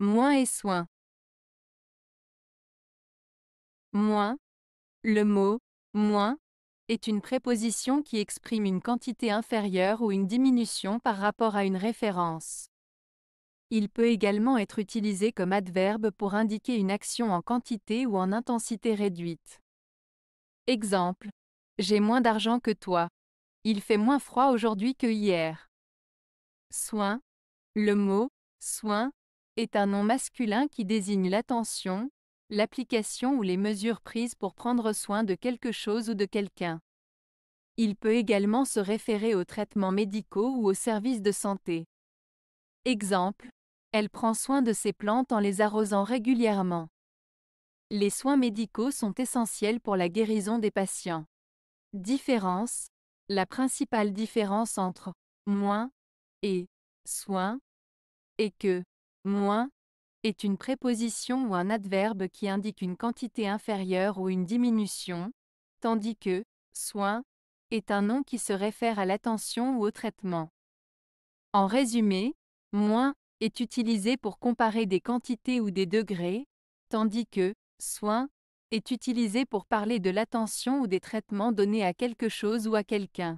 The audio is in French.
Moins et soins Moins. Le mot moins est une préposition qui exprime une quantité inférieure ou une diminution par rapport à une référence. Il peut également être utilisé comme adverbe pour indiquer une action en quantité ou en intensité réduite. Exemple. J'ai moins d'argent que toi. Il fait moins froid aujourd'hui que hier. Soin. Le mot soins est un nom masculin qui désigne l'attention, l'application ou les mesures prises pour prendre soin de quelque chose ou de quelqu'un. Il peut également se référer aux traitements médicaux ou aux services de santé. Exemple, elle prend soin de ses plantes en les arrosant régulièrement. Les soins médicaux sont essentiels pour la guérison des patients. Différence, la principale différence entre moins et soin est que moins est une préposition ou un adverbe qui indique une quantité inférieure ou une diminution, tandis que soin est un nom qui se réfère à l'attention ou au traitement. En résumé, moins est utilisé pour comparer des quantités ou des degrés, tandis que soin est utilisé pour parler de l'attention ou des traitements donnés à quelque chose ou à quelqu'un.